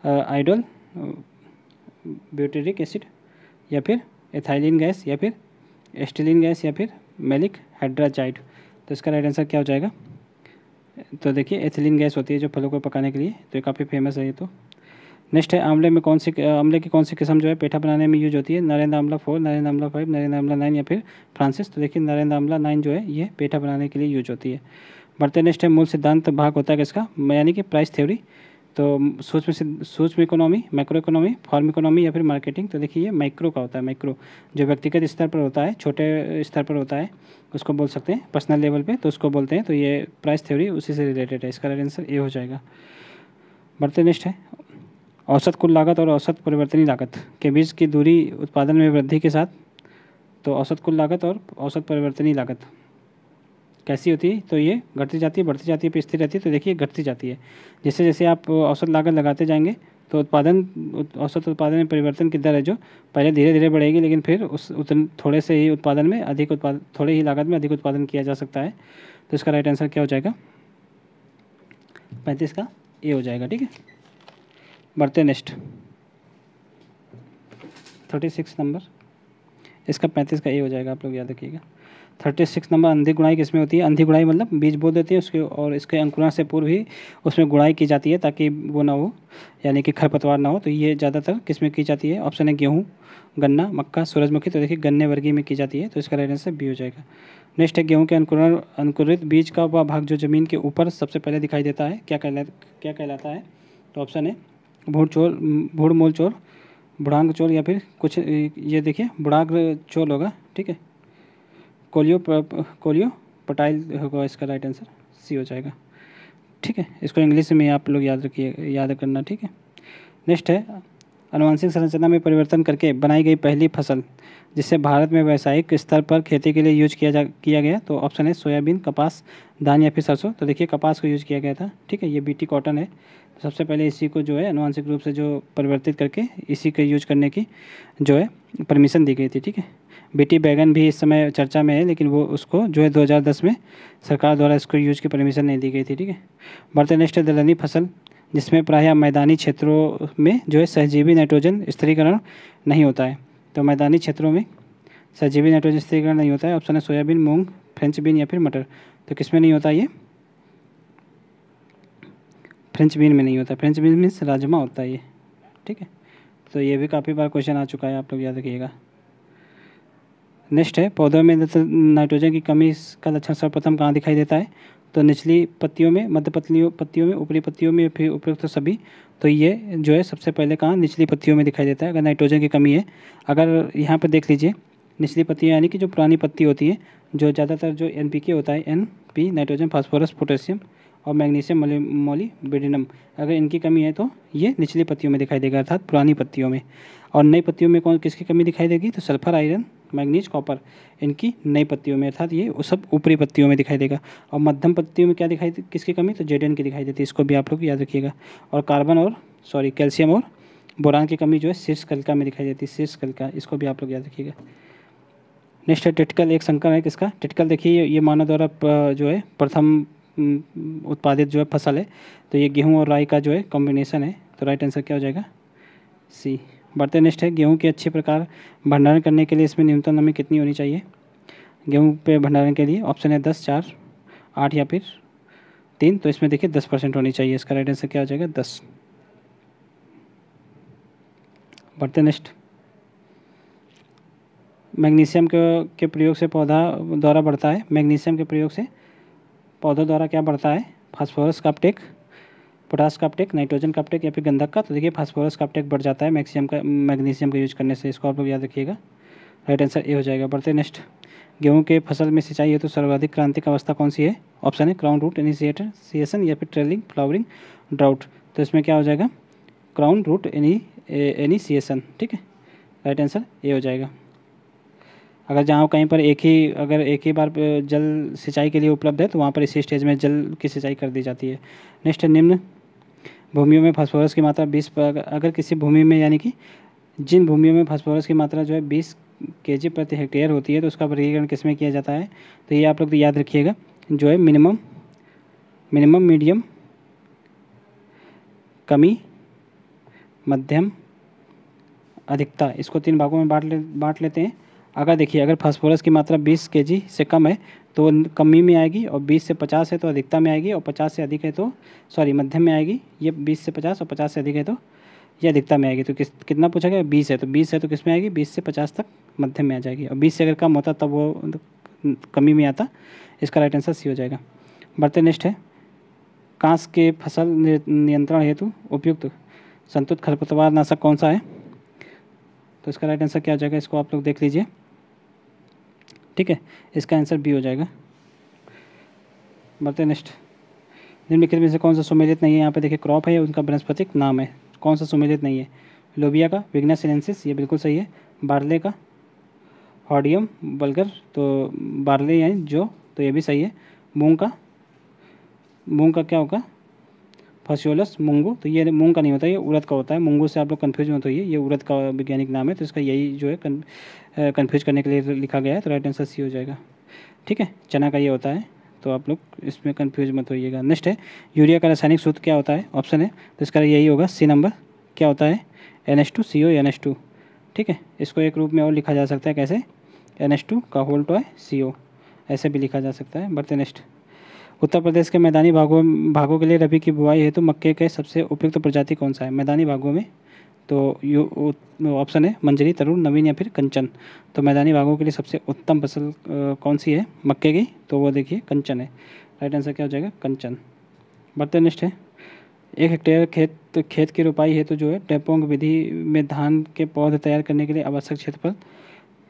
आइडोल ब्यूटेरिक एसिड या फिर एथाइलिन गैस या फिर एस्टिलिन गैस या फिर मेलिक हाइड्राजाइड तो इसका राइट आंसर क्या हो जाएगा तो देखिए एथिलीन गैस होती है जो फलों को पकाने के लिए तो ये काफ़ी फेमस है ये तो नेक्स्ट है आंवले में कौन सी आंवले की कौन सी किस्म जो है पेठा बनाने में यूज होती है नरेंद्र आंवला फोर नरेंद्र आंवला फाइव नरेंद्र आंवला नाइन या फिर फ्रांसिस तो देखिए नरेंद्र आंवला नाइन जो है ये पेठा बनाने के लिए यूज होती है बढ़ते नेक्स्ट है मूल सिद्धांत भाग होता है इसका यानी कि प्राइस थ्योरी तो सूक्ष्म सूक्ष्म economy micro economy farm economy या फिर मार्केटिंग तो देखिए ये माइक्रो का होता है माइक्रो जो व्यक्तिगत स्तर पर होता है छोटे स्तर पर होता है उसको बोल सकते हैं पर्सनल लेवल पे तो उसको बोलते हैं तो ये प्राइस थ्योरी उसी से रिलेटेड है इसका आंसर ये हो जाएगा बढ़ते नेक्स्ट है औसत कुल लागत और औसत परिवर्तनीय लागत के बीच की दूरी उत्पादन में वृद्धि के साथ तो औसत कुल लागत और औसत परिवर्तनीय लागत कैसी होती है तो ये घटती जाती है बढ़ती जाती है फिर स्थिर रहती है तो देखिए घटती जाती है जैसे जैसे आप औसत लागत लगाते जाएंगे तो उत्पादन औसत उत्पादन में परिवर्तन की दर है जो पहले धीरे धीरे बढ़ेगी लेकिन फिर उस उतन थोड़े से ही उत्पादन में अधिक उत्पादन थोड़े ही लागत में अधिक उत्पादन किया जा सकता है तो इसका राइट आंसर क्या हो जाएगा पैंतीस का ए हो जाएगा ठीक है बढ़ते नेक्स्ट थर्टी सिक्स नंबर इसका पैंतीस का ए हो जाएगा आप लोग याद रखिएगा थर्टी सिक्स नंबर अंधी गुड़ाई किसमें होती है अंधी गुड़ाई मतलब बीज बो देते हैं उसके और इसके अंकुरण से पूर्व ही उसमें गुड़ाई की जाती है ताकि वो ना हो यानी कि खरपतवार ना हो तो ये ज़्यादातर किसमें की जाती है ऑप्शन है गेहूँ गन्ना मक्का सूरजमुखी तो देखिए गन्ने वर्गीय में की जाती है तो इसका राइट आंसर बी हो जाएगा नेक्स्ट है गेहूँ के अंकुरण अंकुरित बीज का वह भाग जो ज़मीन के ऊपर सबसे पहले दिखाई देता है क्या कहला क्या कहलाता है तो ऑप्शन है भूड़ चोर भूड़ मोल चोर बुढ़ांग चोर या फिर कुछ ये देखिए बुढ़ाग चोर होगा ठीक है कोलियो कोलियो पटाइल होगा इसका राइट आंसर सी हो जाएगा ठीक है इसको इंग्लिश में आप लोग याद रखिए याद करना ठीक है नेक्स्ट है अनुवांशिक संरचना में परिवर्तन करके बनाई गई पहली फसल जिसे भारत में व्यावसायिक स्तर पर खेती के लिए यूज किया जा किया गया तो ऑप्शन है सोयाबीन कपास धान या फिर सरसों तो देखिए कपास को यूज किया गया था ठीक है ये बीटी कॉटन है तो सबसे पहले इसी को जो है अनुवांशिक रूप से जो परिवर्तित करके इसी का यूज करने की जो है परमिशन दी गई थी ठीक है बीटी बैगन भी इस समय चर्चा में है लेकिन वो उसको जो है 2010 में सरकार द्वारा इसको यूज की परमिशन नहीं दी गई थी ठीक है बर्तनिष्ठ दलहनी फसल जिसमें प्रायः मैदानी क्षेत्रों में जो है सहजीवी नाइट्रोजन स्थिरीकरण नहीं होता है तो मैदानी क्षेत्रों में सहजीवी नाइट्रोजन स्थिरीकरण नहीं होता है ऑप्शन है सोयाबीन मूँग फ्रेंच बीन या फिर मटर तो किस में नहीं होता ये फ्रेंच बीन में नहीं होता फ्रेंच बीन मीन्स राजमा होता है ये ठीक है तो ये भी काफ़ी बार क्वेश्चन आ चुका है आप लोग याद रखिएगा नेक्स्ट है पौधों में नाइट्रोजन की कमी का अच्छा लक्षण सर्वप्रथम कहाँ दिखाई देता है तो निचली पत्तियों में मध्य पत्तियों पत्तियों में ऊपरी पत्तियों में फिर उपयुक्त सभी तो ये जो है सबसे पहले कहाँ निचली पत्तियों में दिखाई देता है अगर नाइट्रोजन की कमी है अगर यहाँ पर देख लीजिए निचली पत्तियाँ यानी कि जो पुरानी पत्ती होती है जो ज़्यादातर जो एन होता है एन नाइट्रोजन फॉस्फोरस पोटेशियम और मैग्नीशियम बेडिनम अगर इनकी कमी है तो ये निचली पत्तियों में दिखाई देगा अर्थात पुरानी पत्तियों में और नई पत्तियों में कौन किसकी कमी दिखाई देगी तो सल्फर आयरन मैग्नीज कॉपर इनकी नई पत्तियों में अर्थात ये सब ऊपरी पत्तियों में दिखाई देगा और मध्यम पत्तियों में क्या दिखाई किसकी कमी तो जेडन की दिखाई देती है इसको भी आप लोग याद रखिएगा और कार्बन और सॉरी कैल्शियम और बोरान की कमी जो है शीर्ष कलका में दिखाई देती है शीर्ष कलका इसको भी आप लोग याद रखिएगा नेक्स्ट है टिटकल एक संकर है किसका टिटकल देखिए ये मानव द्वारा जो है प्रथम उत्पादित जो है फसल है तो ये गेहूँ और राई का जो है कॉम्बिनेशन है तो राइट आंसर क्या हो जाएगा सी बढ़ते नेक्स्ट है गेहूँ के अच्छे प्रकार भंडारण करने के लिए इसमें न्यूनतम नमी कितनी होनी चाहिए गेहूँ पे भंडारण के लिए ऑप्शन है दस चार आठ या फिर तीन तो इसमें देखिए दस परसेंट होनी चाहिए इसका राइट आंसर क्या हो जाएगा दस बढ़ते नेक्स्ट मैग्नीशियम के, के प्रयोग से पौधा द्वारा बढ़ता है मैग्नीशियम के प्रयोग से पौधों द्वारा क्या बढ़ता है फास्फोरस का अपटेक पोटास का अपटेक नाइट्रोजन का अपटेक या फिर गंधक का तो देखिए फास्फोरस का अपटेक बढ़ जाता है मैक्सियम का मैग्नीशियम का यूज करने से इसको आप लोग याद रखिएगा राइट आंसर ए हो जाएगा बढ़ते नेक्स्ट गेहूं के फसल में सिंचाई है तो सर्वाधिक क्रांतिक अवस्था कौन सी है ऑप्शन है क्राउन रूट इनिशिएटर सीएसन या फिर ट्रेलिंग फ्लावरिंग ड्राउट तो इसमें क्या हो जाएगा क्राउन रूट एनी एनी सीएसन ठीक है राइट आंसर ए हो जाएगा अगर जहाँ कहीं पर एक ही अगर एक ही बार जल सिंचाई के लिए उपलब्ध है तो वहाँ पर इसी स्टेज में जल की सिंचाई कर दी जाती है नेक्स्ट निम्न भूमियों में फास्फोरस की मात्रा बीस अगर किसी भूमि में यानी कि जिन भूमियों में फास्फोरस की मात्रा जो है बीस के जी प्रति हेक्टेयर होती है तो उसका वर्गीकरण किस में किया जाता है तो ये आप लोग तो याद रखिएगा जो है मिनिमम मिनिमम मीडियम कमी मध्यम अधिकता इसको तीन भागों में बांट ले बांट लेते हैं अगर देखिए अगर फास्फोरस की मात्रा 20 के से कम है तो कमी में आएगी और 20 से 50 है तो अधिकता में आएगी और 50 से अधिक है तो सॉरी मध्यम में आएगी ये 20 से 50 और 50 से अधिक है तो ये अधिकता में आएगी तो किस कितना पूछा गया बीस है तो बीस है तो किस में आएगी बीस से पचास तक मध्यम में आ जाएगी और बीस से अगर कम होता तब वो कमी में आता इसका राइट आंसर सी हो जाएगा बढ़ते नेक्स्ट है कांस के फसल नियंत्रण हेतु उपयुक्त संतुलित खरपतवार नाशक कौन सा है तो इसका राइट आंसर क्या हो जाएगा इसको आप लोग देख लीजिए ठीक है इसका आंसर बी हो जाएगा बढ़ते नेक्स्ट निम्नलिखित में से कौन सा सुमेलित नहीं है यहाँ पे देखिए क्रॉप है उनका वनस्पतिक नाम है कौन सा सुमेलित नहीं है लोबिया का विग्ना सिलेंसिस ये बिल्कुल सही है बार्ले का हॉडियम बल्गर तो बार्ले यानी जो तो ये भी सही है मूंग का मूंग का क्या होगा फसियोलस मुंगू तो ये मूंग का नहीं होता है ये उड़द का होता है मुंगू से आप लोग कन्फ्यूज मत होइए ये उड़द का वैज्ञानिक नाम है तो इसका यही जो है कन्फ्यूज करने के लिए तो लिखा गया है तो राइट आंसर सी हो जाएगा ठीक है चना का ये होता है तो आप लोग इसमें कन्फ्यूज मत होइएगा नेक्स्ट है यूरिया का रासायनिक सूत्र क्या होता है ऑप्शन है तो इसका यही होगा सी नंबर क्या होता है N H two C O N H two ठीक है इसको एक रूप में और लिखा जा सकता है कैसे एन एच टू का होल्ट है सी ओ ऐसे भी लिखा जा सकता है बढ़ते नेक्स्ट उत्तर प्रदेश के मैदानी भागों भागों के लिए रबी की बुआई हेतु मक्के के सबसे उपयुक्त प्रजाति कौन सा है मैदानी भागों में तो यू ऑप्शन है मंजरी तरुण नवीन या फिर कंचन तो मैदानी भागों के लिए सबसे उत्तम फसल कौन सी है मक्के की तो वो देखिए कंचन है राइट आंसर क्या हो जाएगा कंचन बढ़ते नेक्स्ट है एक हेक्टेयर खेत तो खेत की रोपाई है तो जो है डेपोंग विधि में धान के पौधे तैयार करने के लिए आवश्यक क्षेत्रफल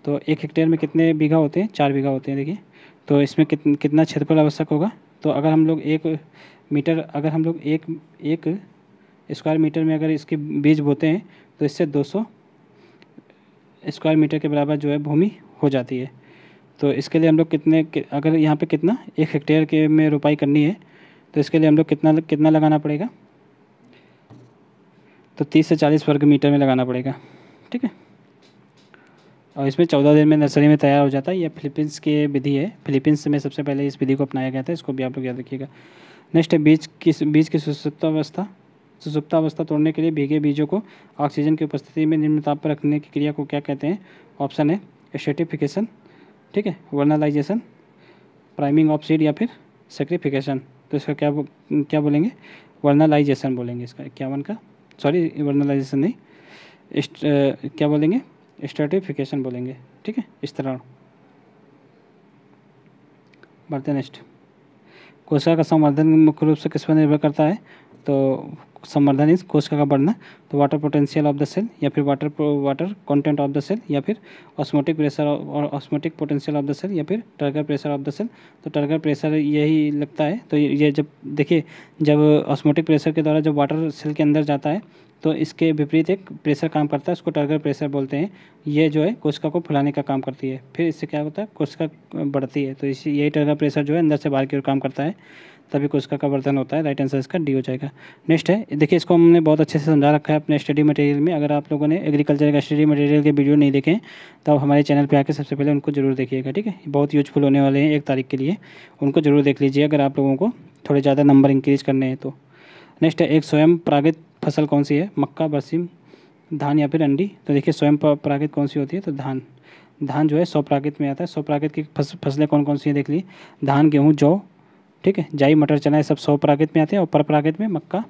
तो एक हेक्टेयर में कितने बीघा होते हैं चार बीघा होते हैं देखिए तो इसमें कित, कितना क्षेत्रफल आवश्यक होगा तो अगर हम लोग एक मीटर अगर हम लोग एक एक स्क्वायर मीटर में अगर इसके बीज बोते हैं तो इससे 200 स्क्वायर मीटर के बराबर जो है भूमि हो जाती है तो इसके लिए हम लोग कितने अगर यहाँ पे कितना एक हेक्टेयर के में रोपाई करनी है तो इसके लिए हम लोग कितना कितना लगाना पड़ेगा तो 30 से 40 वर्ग मीटर में लगाना पड़ेगा ठीक है और इसमें चौदह दिन में नर्सरी में तैयार हो जाता है यह फिलीपींस की विधि है फिलीपींस में सबसे पहले इस विधि को अपनाया गया था इसको भी आप लोग याद रखिएगा नेक्स्ट है बीज की बीज की सुसुप्तावस्था सुसुप्तावस्था तोड़ने के लिए भीगे बीजों को ऑक्सीजन की उपस्थिति में निम्न ताप पर रखने की क्रिया को क्या कहते हैं ऑप्शन है स्टेटिफिकेशन ठीक है वर्नलाइजेशन प्राइमिंग ऑफ सीड या फिर सेक्रीफिकेशन तो इसका क्या क्या बोलेंगे वर्नलाइजेशन बोलेंगे इसका इक्यावन का सॉरी वर्नलाइजेशन नहीं इस्ट, आ, क्या बोलेंगे स्टर्टिफिकेशन बोलेंगे ठीक है इस तरह बढ़ते नेक्स्ट कोशिका का संवर्धन मुख्य रूप से किस पर निर्भर करता है तो संवर्धन इस कोशिका का बढ़ना तो water potential of the cell या फिर water water content of the cell या फिर ऑस्मोटिक प्रेशर और osmotic potential of the cell या फिर turgor pressure of the cell तो टर्गर प्रेशर यही लगता है तो ये जब देखिए जब ऑस्मोटिक प्रेशर के द्वारा जब वाटर सेल के अंदर जाता है तो इसके विपरीत एक प्रेशर काम करता है उसको टर्गर प्रेशर बोलते हैं ये जो है कोशिका को फुलाने का काम करती है फिर इससे क्या होता है कोशिका बढ़ती है तो इसी यही टर्गर प्रेशर जो है अंदर से बाहर की ओर काम करता है तभी कोशिका का वर्धन होता है राइट आंसर इसका डी हो जाएगा नेक्स्ट है देखिए इसको हमने बहुत अच्छे से समझा रखा है अपने स्टडी मटेरियल में अगर आप लोगों ने एग्रीकल्चर का स्टडी मटेरियल के वीडियो नहीं देखें तो आप हमारे चैनल पर आकर सबसे पहले उनको जरूर देखिएगा ठीक है बहुत यूजफुल होने वाले हैं एक तारीख के लिए उनको जरूर देख लीजिए अगर आप लोगों को थोड़े ज़्यादा नंबर इंक्रीज करने हैं तो नेक्स्ट है एक स्वयं प्रागित फसल कौन सी है मक्का बरसीम धान या फिर अंडी तो देखिए स्वयं प्राकृत कौन सी होती है तो धान धान जो है स्वप्राकृत में आता है स्वप्राकृत की फस, फसलें कौन कौन सी हैं देख ली धान गेहूँ जौ ठीक है जाई मटर चना ये सब स्वपरागित में आते हैं और परपरागृत में मक्का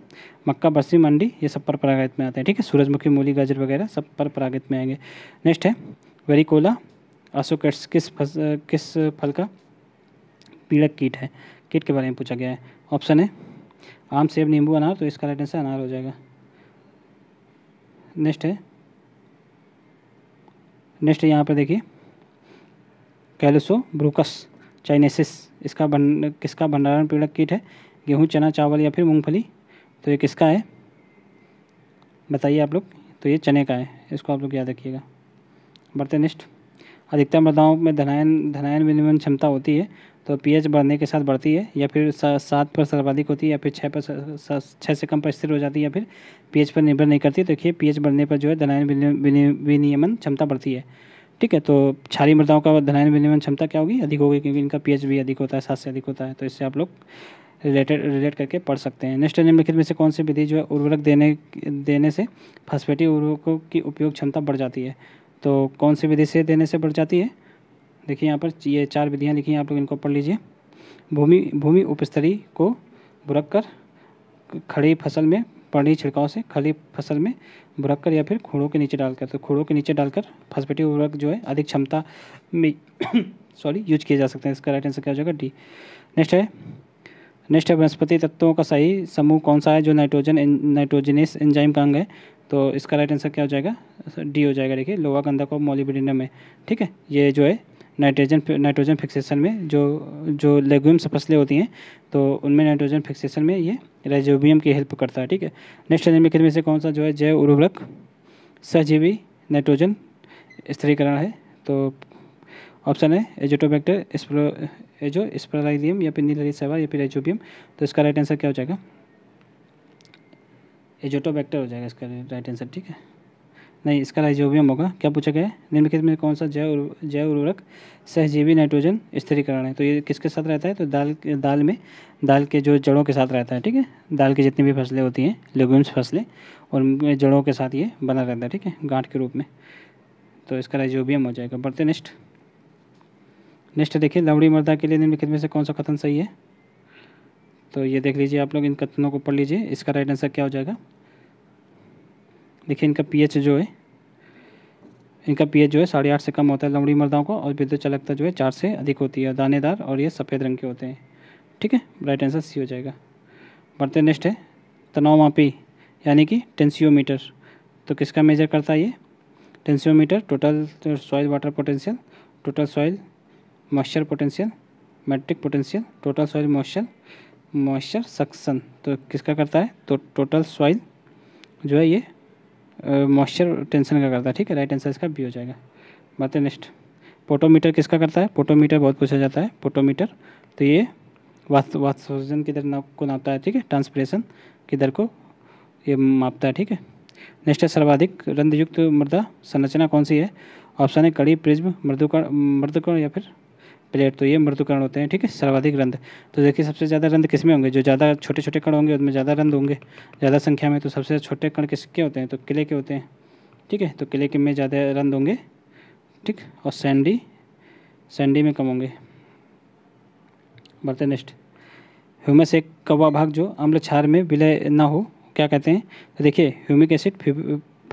मक्का बरसीम अंडी ये सब परपरागृत में आते हैं ठीक है सूरजमुखी मूली गाजर वगैरह सब परपरागृत में आएंगे नेक्स्ट है वेरिकोला अशोक किस फस, किस फल का पीड़क कीट है कीट के बारे में पूछा गया है ऑप्शन है आम सेब नींबू अनार तो इसका राइट आंसर अनार हो जाएगा नेक्स्ट है नेक्स्ट यहाँ पर देखिए कैलोसो ब्रूकस चाइनेसिस इसका बन किसका भंडारण पीड़क कीट है गेहूँ चना चावल या फिर मूंगफली तो ये किसका है बताइए आप लोग तो ये चने का है इसको आप लोग याद रखिएगा बढ़ते नेक्स्ट अधिकतर मृदाओं में धनायन धनायन विनिमय क्षमता होती है तो पीएच बढ़ने के साथ बढ़ती है या फिर सात पर सर्वाधिक होती है या फिर छः पर छः से कम पर स्थिर हो जाती है या फिर पीएच पर निर्भर नहीं करती तो देखिए पीएच बढ़ने पर जो है धनायन विनियमन क्षमता बढ़ती है ठीक है तो छारी मृदाओं का धनायन विनियमन क्षमता क्या होगी अधिक होगी क्योंकि इनका पीएच भी अधिक होता है सात से अधिक होता है तो इससे आप लोग रिलेटेड रिलेट करके पढ़ सकते हैं नेक्स्ट निम्नलिखित में से कौन सी विधि जो है उर्वरक देने देने से फॉस्फेटी उर्वरकों की उपयोग क्षमता बढ़ जाती है तो कौन सी विधि से देने से बढ़ जाती है देखिए यहाँ पर ये चार विधियाँ लिखी हैं आप लोग इनको पढ़ लीजिए भूमि भूमि उपस्तरी को बुरक कर खड़ी फसल में पड़ी छिड़काव से खड़ी फसल में बुरक कर या फिर खोड़ों के नीचे डालकर तो खोड़ों के नीचे डालकर फसपेटी उर्वरक जो है अधिक क्षमता में सॉरी यूज किया जा सकते हैं इसका राइट आंसर क्या हो जाएगा डी नेक्स्ट है नेक्स्ट है वनस्पति तत्वों का सही समूह कौन सा है जो नाइट्रोजन नाइट्रोजनस एंजाइम का अंग है तो इसका राइट आंसर क्या हो जाएगा डी हो जाएगा देखिए लोहा गंधक को मोलिबिडिनम है ठीक है ये जो है नाइट्रोजन नाइट्रोजन फिक्सेशन में जो जो लेगुम्स फसलें होती हैं तो उनमें नाइट्रोजन फिक्सेशन में ये राइजोबियम की हेल्प करता है ठीक है नेक्स्ट एनिमिकल में से कौन सा जो है जैव उर्वरक सहजीवी नाइट्रोजन स्थिरीकरण है तो ऑप्शन है एजोटोबैक्टर स्प्रो एजो स्प्रोलाइजियम या फिर नीलरी सवार या फिर एजोबियम तो इसका राइट आंसर क्या हो जाएगा एजोटोबैक्टर हो जाएगा इसका राइट आंसर ठीक है नहीं इसका राइजोबियम होगा क्या पूछा गया है निम्नलिखित में कौन सा जैव जैव उर्वरक सहजीवी नाइट्रोजन स्थिरीकरण है तो ये किसके साथ रहता है तो दाल दाल में दाल के जो जड़ों के साथ रहता है ठीक है दाल की जितनी भी फसलें होती हैं लेग्यूम्स फसलें और जड़ों के साथ ये बना रहता है ठीक है गांठ के रूप में तो इसका राइजोबियम हो जाएगा बढ़ते नेक्स्ट नेक्स्ट देखिए लवड़ी मर्दा के लिए निम्नलिखित में से कौन सा कथन सही है तो ये देख लीजिए आप लोग इन कथनों को पढ़ लीजिए इसका राइट आंसर क्या हो जाएगा देखिए इनका पीएच जो है इनका पीएच जो है साढ़े आठ से कम होता है लमड़ी मर्दाओं को और विद्युत चालकता जो है चार से अधिक होती है दानेदार और ये सफ़ेद रंग के होते हैं ठीक है राइट आंसर सी हो जाएगा बढ़ते नेक्स्ट है तनाव मापी यानी कि टेंसीोमीटर तो किसका मेजर करता है ये tensiometer total soil water potential total soil moisture potential matric potential total soil moisture moisture suction तो किसका करता है तो टोटल सॉइल जो है ये मॉइस्चर टेंशन का करता है ठीक है राइट आंसर इसका बी हो जाएगा बात है नेक्स्ट पोटोमीटर किसका करता है पोटोमीटर बहुत पूछा जाता है पोटोमीटर तो ये वात की दर नाप को नापता है ठीक है ट्रांसप्रेशन की दर को ये मापता है ठीक है नेक्स्ट है सर्वाधिक रंधयुक्त मृदा संरचना कौन सी है ऑप्शन है कड़ी प्रिज्म मृदुकण मृदुकण या फिर प्लेट तो ये मृदुकरण होते हैं ठीक है सर्वाधिक रंध तो देखिए सबसे ज़्यादा रंध किस में होंगे जो ज़्यादा छोटे छोटे कण होंगे उनमें ज़्यादा रंध होंगे ज़्यादा संख्या में तो सबसे छोटे कण किसके होते हैं तो किले के होते हैं ठीक है तो किले के में ज़्यादा रंध होंगे ठीक और सैंडी सैंडी में कम होंगे बढ़ते नेक्स्ट ह्यूमस एक कवा भाग जो अम्ल क्षार में विलय ना हो क्या कहते हैं तो देखिए ह्यूमिक एसिड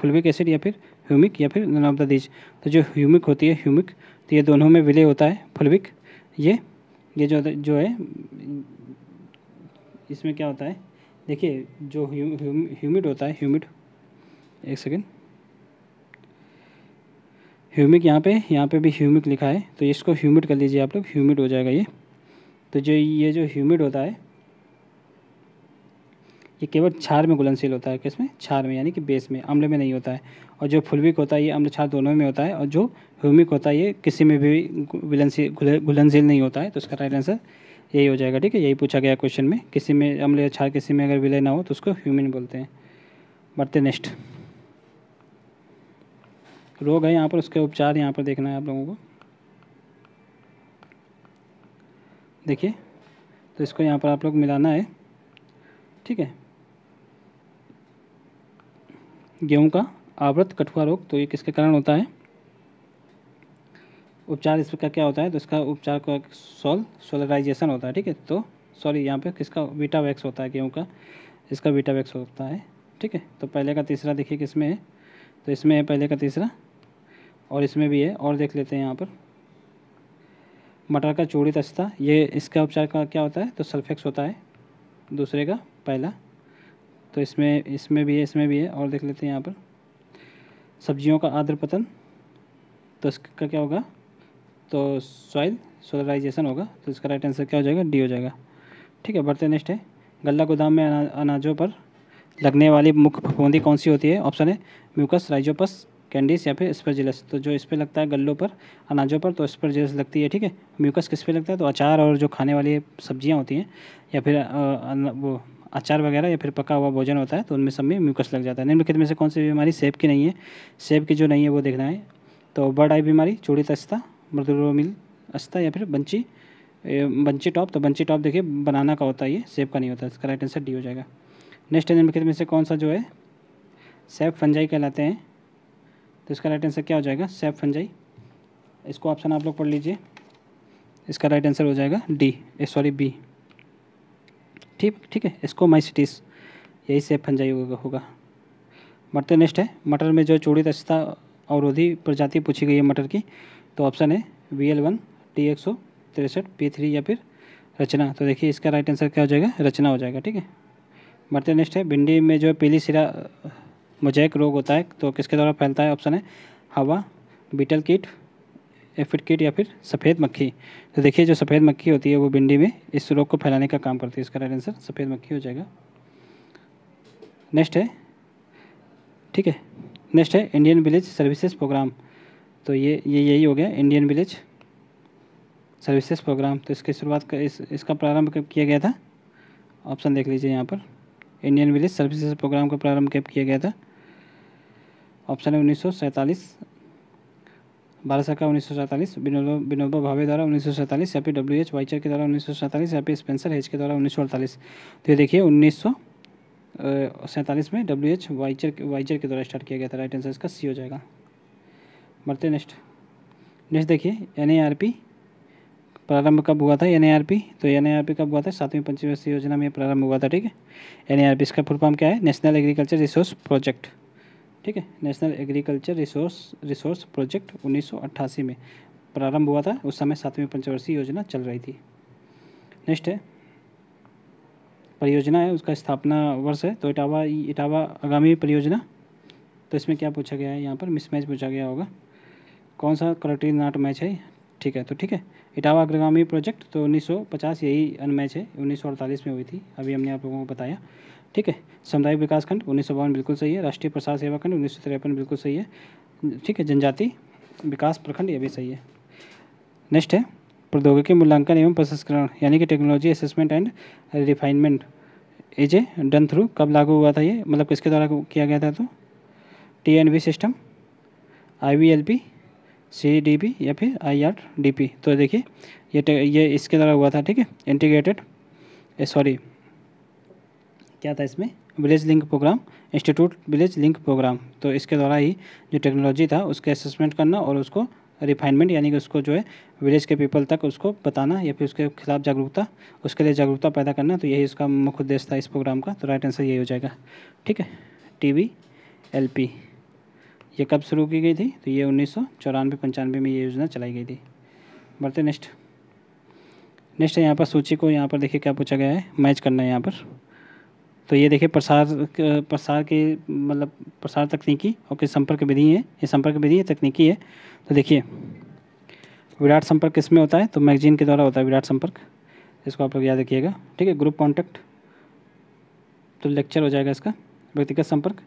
फुलविक एसिड या फिर ह्यूमिक या फिर नन ऑफ द दीज तो जो ह्यूमिक होती है ह्यूमिक तो ये दोनों में विलय होता है फुलविक ये ये जो जो है इसमें क्या होता है देखिए जो ह्यूमिड होता है ह्यूमिड एक सेकेंड ह्यूमिक यहाँ पे यहाँ पे भी ह्यूमिक लिखा है तो इसको ह्यूमिड कर लीजिए आप लोग ह्यूमिड हो जाएगा ये तो जो ये जो ह्यूमिड होता है ये केवल क्षार में घुलनशील होता है किसमें क्षार में यानी कि बेस में अम्ल में नहीं होता है और जो फुलविक होता है ये अम्ल क्षार दोनों में होता है और जो ह्यूमिक होता है ये किसी में भी घुलनशील घुलनशील नहीं होता है तो उसका राइट आंसर यही हो जाएगा ठीक है यही पूछा गया क्वेश्चन में किसी में अम्ल या छार किसी में अगर विलय ना हो तो उसको ह्यूमिन बोलते हैं बढ़ते नेक्स्ट रोग है यहाँ पर उसके उपचार यहाँ पर देखना है आप लोगों को देखिए तो इसको यहाँ पर आप लोग मिलाना है ठीक है गेहूं का आवृत कठुआ रोग तो ये किसके कारण होता है उपचार इस क्या होता है तो इसका उपचार का सोल सोलराइजेशन होता है ठीक है तो सॉरी यहाँ पे किसका वीटा वैक्स होता है गेहूँ का इसका वीटा वैक्स होता है ठीक है तो पहले का तीसरा देखिए किस में है तो इसमें है पहले का तीसरा और इसमें भी है और देख लेते हैं यहाँ पर मटर का चूड़ी तस्ता ये इसका उपचार का क्या होता है तो सल्फेक्स होता है दूसरे का पहला तो इसमें इसमें भी है इसमें भी है और देख लेते हैं यहाँ पर सब्जियों का आद्र पतन तो इसका क्या होगा तो सॉइल सोलराइजेशन होगा तो इसका राइट आंसर क्या हो जाएगा डी हो जाएगा ठीक है बढ़ते नेक्स्ट है गला गोदाम में अनाजों पर लगने वाली मुख्य फफूंदी कौन सी होती है ऑप्शन है म्यूकस राइजोपस कैंडिस या फिर स्पर्जिलस तो जो इस पर लगता है गल्लों पर अनाजों पर तो स्पर्जिलस लगती है ठीक है म्यूकस किस पे लगता है तो अचार और जो खाने वाली सब्जियाँ होती हैं या फिर आ, आ, वो अचार वगैरह या फिर पका हुआ भोजन होता है तो उनमें सब में म्यूकस लग जाता है निम्नलिखित में से कौन सी बीमारी सेब की नहीं है सेब की जो नहीं है वो देखना है तो बर्ड आई बीमारी चूड़ी तस्ता मृदुरोमिल अस्ता या फिर बंची बंची टॉप तो बंची टॉप देखिए बनाना का होता है ये सेब का नहीं होता इसका राइट आंसर डी हो जाएगा नेक्स्ट निम्नलिखित में से कौन सा जो है सेब फंजाई कहलाते हैं तो इसका राइट आंसर क्या हो जाएगा सेब फंजाई इसको ऑप्शन आप लोग पढ़ लीजिए इसका राइट आंसर हो जाएगा डी सॉरी बी ठीक ठीक है इसको माइसिटिस यही से फंजाई होगा मटर नेक्स्ट है मटर में जो चूड़ी अक्षता अवरोधी प्रजाति पूछी गई है मटर की तो ऑप्शन है वी एल वन टी एक सौ तिरसठ पी थ्री या फिर रचना तो देखिए इसका राइट आंसर क्या हो जाएगा रचना हो जाएगा ठीक है मटर नेक्स्ट है भिंडी में जो पीली सिरा मोजैक रोग होता है तो किसके द्वारा फैलता है ऑप्शन है हवा बीटल कीट एफिडकिट किट या फिर सफ़ेद मक्खी तो देखिए जो सफ़ेद मक्खी होती है वो भिंडी में इस रोग को फैलाने का काम करती है इसका राइट आंसर सफ़ेद मक्खी हो जाएगा नेक्स्ट है ठीक है नेक्स्ट है इंडियन विलेज सर्विसेज प्रोग्राम तो ये ये यही हो गया इंडियन विलेज सर्विसेज प्रोग्राम तो इसकी शुरुआत का इस इसका प्रारंभ कब किया गया था ऑप्शन देख लीजिए यहाँ पर इंडियन विलेज सर्विसेज प्रोग्राम का प्रारंभ कब किया गया था ऑप्शन है उन्नीस बारह सका उन्नीस सौ सैंतालीस विनोबा भावे द्वारा उन्नीस सौ सैंतालीस या फिर डब्ल्यू एच वाइचर के द्वारा उन्नीस सौ सैंतालीस या फिर स्पेंसर हेज के द्वारा उन्नीस सौ अड़तालीस तो ये देखिए उन्नीस सौ सैंतालीस में डब्ल्यू एच वाइचर वाइचर के द्वारा स्टार्ट किया गया था राइट आंसर इसका सी हो जाएगा बढ़ते नेक्स्ट नेक्स्ट देखिए एन ए आर पी प्रारंभ कब हुआ था एन ए आर पी तो एन ए आर पी कब हुआ था सातवीं पंचवर्षीय योजना में प्रारंभ हुआ था ठीक है एन ए आर पी इसका फुल फॉर्म क्या है नेशनल एग्रीकल्चर रिसोर्स प्रोजेक्ट ठीक है national agriculture resource resource project 1988 में प्रारंभ हुआ था उस समय सातवीं पंचवर्षीय योजना चल रही थी नेक्स्ट है परियोजना है उसका स्थापना वर्ष है तो इटावा इटावा आगामी परियोजना तो इसमें क्या पूछा गया है यहाँ पर मिसमैच पूछा गया होगा कौन सा कलेक्ट्री नाट मैच है ठीक है तो ठीक है इटावा अग्रगामी प्रोजेक्ट तो 1950 यही अनमैच है 1948 में हुई थी अभी हमने आप लोगों को बताया ठीक है सामुदायिक विकास खंड उन्नीस बिल्कुल सही है राष्ट्रीय प्रसार सेवा खंड उन्नीस बिल्कुल सही है ठीक है जनजाति विकास प्रखंड ये भी सही है नेक्स्ट है प्रौद्योगिकी मूल्यांकन एवं प्रसंस्करण यानी कि technology assessment and refinement as a done through कब लागू हुआ था ये मतलब किसके द्वारा किया गया था तो T N V system I V L P C D P या फिर आई आर डी पी तो देखिए ये ये इसके द्वारा हुआ था ठीक है इंटीग्रेटेड सॉरी क्या था इसमें village link programme institute village link programme तो इसके द्वारा ही जो टेक्नोलॉजी था उसके असेसमेंट करना और उसको रिफाइनमेंट यानी कि उसको जो है विलेज के पीपल तक उसको बताना या फिर उसके खिलाफ जागरूकता उसके लिए जागरूकता पैदा करना तो यही उसका मुख्य उद्देश्य था इस प्रोग्राम का तो राइट आंसर यही हो जाएगा ठीक है टी वी एल पी ये कब शुरू की गई थी तो ये उन्नीस सौ चौरानवे पंचानवे में ये योजना चलाई गई थी बढ़ते नेक्स्ट नेक्स्ट है यहाँ पर सूची को यहाँ पर देखिए क्या पूछा गया है मैच करना है यहाँ पर तो ये देखिए प्रसार प्रसार के मतलब प्रसार तकनीकी और किस संपर्क विधि है ये संपर्क विधि है तकनीकी है तो देखिए विराट संपर्क में होता है तो मैगजीन के द्वारा होता है विराट संपर्क इसको आप लोग याद रखिएगा ठीक है ग्रुप कॉन्टैक्ट तो लेक्चर हो जाएगा इसका व्यक्तिगत संपर्क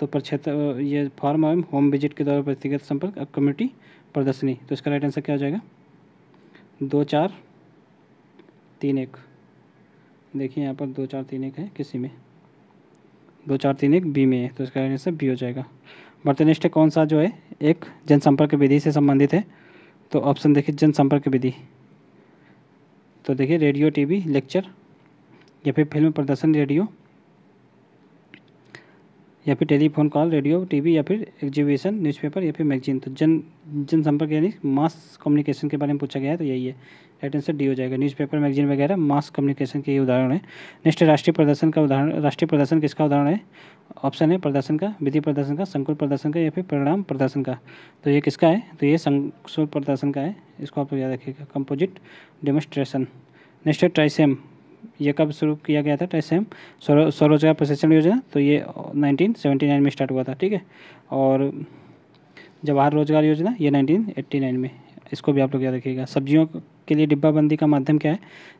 तो प्रक्षेत्र ये फॉर्म एवं होम विजिट के द्वारा व्यक्तिगत संपर्क और कम्युनिटी प्रदर्शनी तो इसका राइट आंसर क्या हो जाएगा दो चार तीन एक देखिए यहाँ पर दो चार तीन एक है किसी में दो चार तीन एक बी में है तो इसका आंसर बी हो जाएगा बर्तनिष्ठ कौन सा जो है एक जनसंपर्क विधि से संबंधित है तो ऑप्शन देखिए जनसंपर्क विधि तो देखिए रेडियो टीवी लेक्चर या फिर फिल्म प्रदर्शन रेडियो या फिर टेलीफोन कॉल रेडियो टीवी या फिर एग्जीबिशन न्यूज़पेपर या फिर मैगजीन तो जन जनसंपर्क यानी मास कम्युनिकेशन के बारे में पूछा गया है तो यही है राइट आंसर डी हो जाएगा न्यूज़पेपर मैगजीन वगैरह मास कम्युनिकेशन के ये उदाहरण है नेक्स्ट राष्ट्रीय प्रदर्शन का उदाहरण राष्ट्रीय प्रदर्शन किसका उदाहरण है ऑप्शन है प्रदर्शन का विधि प्रदर्शन का संकुल प्रदर्शन का या फिर परिणाम प्रदर्शन का तो ये किसका है तो ये संकुल प्रदर्शन का है इसको आप याद रखिएगा कंपोजिट डेमोस्ट्रेशन नेक्स्ट है ट्राइसेम ये कब शुरू किया गया था तो एस स्वरोजगार प्रशिक्षण योजना तो ये 1979 में स्टार्ट हुआ था ठीक है और जवाहर रोजगार योजना ये 1989 में इसको भी आप लोग याद रखिएगा सब्जियों के लिए डिब्बाबंदी का माध्यम क्या है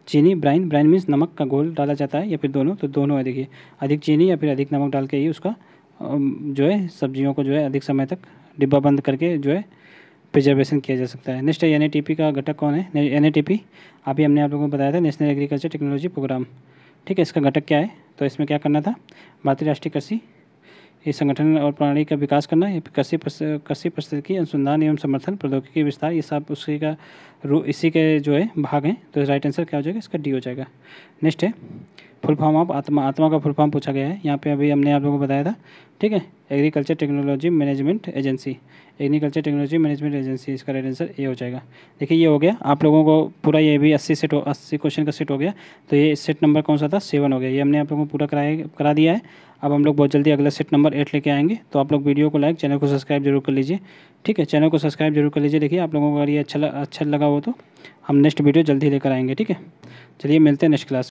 चीनी ब्राइन ब्राइन मीन्स नमक का घोल डाला जाता है या फिर दोनों तो दोनों है देखिए अधिक चीनी या फिर अधिक नमक डाल के ही उसका जो है सब्जियों को जो है अधिक समय तक डिब्बा बंद करके जो है प्रिजर्वेशन किया जा सकता है नेक्स्ट है एन का घटक कौन है एन अभी हमने आप लोगों को बताया था नेशनल एग्रीकल्चर टेक्नोलॉजी प्रोग्राम ठीक है इसका घटक क्या है तो इसमें क्या करना था भारतीय राष्ट्रीय कृषि इस संगठन और प्रणाली का विकास करना कृषि कृषि की अनुसंधान एवं समर्थन प्रौद्योगिकी विस्तार ये सब उसी का रू इसी के जो है भाग हैं तो राइट आंसर क्या हो जाएगा इसका डी हो जाएगा नेक्स्ट है फुल फॉर्म ऑफ आत्मा आत्मा का फुल फॉर्म पूछा गया है यहाँ पे अभी हमने आप लोगों को बताया था ठीक है agriculture technology management agency agriculture technology management agency इसका राइट आंसर ए हो जाएगा देखिए ये हो गया आप लोगों को पूरा ये भी अस्सी सेट हो अस्सी क्वेश्चन का सेट हो गया तो ये सेट नंबर कौन सा था सेवन हो गया ये हमने आप लोगों को पूरा कराया करा दिया है अब हम लोग बहुत जल्दी अगला सेट नंबर एट लेके आएंगे तो आप लोग वीडियो को लाइक चैनल को सब्सक्राइब जरूर कर लीजिए ठीक है चैनल को सब्सक्राइब जरूर कर लीजिए देखिए आप लोगों को अगर ये अच्छा अच्छा लगा हो तो हम नेक्स्ट वीडियो जल्दी लेकर आएंगे ठीक है चलिए मिलते हैं नेक्स्ट क्लास